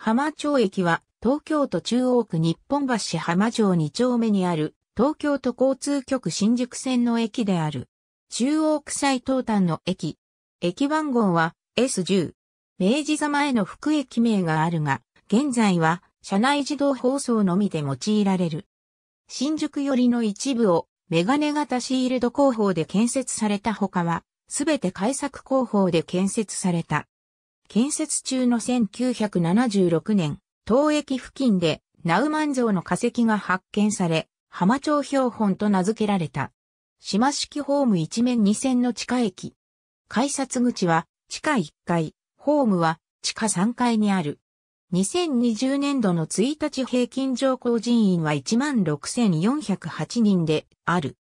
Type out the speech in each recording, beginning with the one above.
浜町駅は東京都中央区日本橋市浜町2丁目にある東京都交通局新宿線の駅である。中央区最東端の駅。駅番号は S10。明治座前の副駅名があるが、現在は車内自動放送のみで用いられる。新宿寄りの一部をメガネ型シールド工法で建設された他は、すべて改作工法で建設された。建設中の1976年、東駅付近でナウマン像の化石が発見され、浜町標本と名付けられた。島式ホーム一面二線の地下駅。改札口は地下1階、ホームは地下3階にある。2020年度の1日平均乗降人員は16,408人である。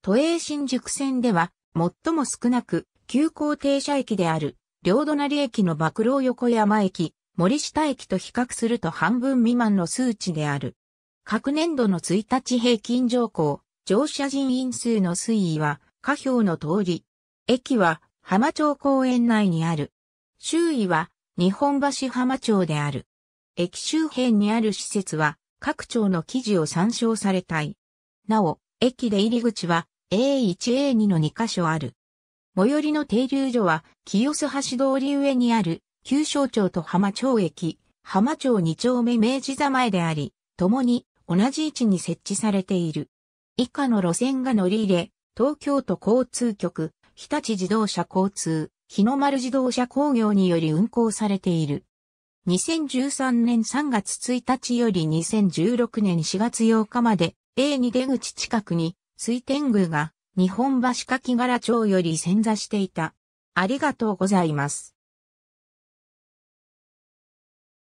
都営新宿線では最も少なく急行停車駅である。両隣駅の幕楼横山駅、森下駅と比較すると半分未満の数値である。各年度の1日平均乗降、乗車人員数の推移は、下表の通り。駅は、浜町公園内にある。周囲は、日本橋浜町である。駅周辺にある施設は、各町の記事を参照されたい。なお、駅で入り口は、A1A2 の2カ所ある。最寄りの停留所は、清洲橋通り上にある、旧省庁と浜町駅、浜町二丁目明治座前であり、共に同じ位置に設置されている。以下の路線が乗り入れ、東京都交通局、日立自動車交通、日の丸自動車工業により運行されている。2013年3月1日より2016年4月8日まで A2 出口近くに水天宮が日本橋柿柄町より潜座していた。ありがとうございます。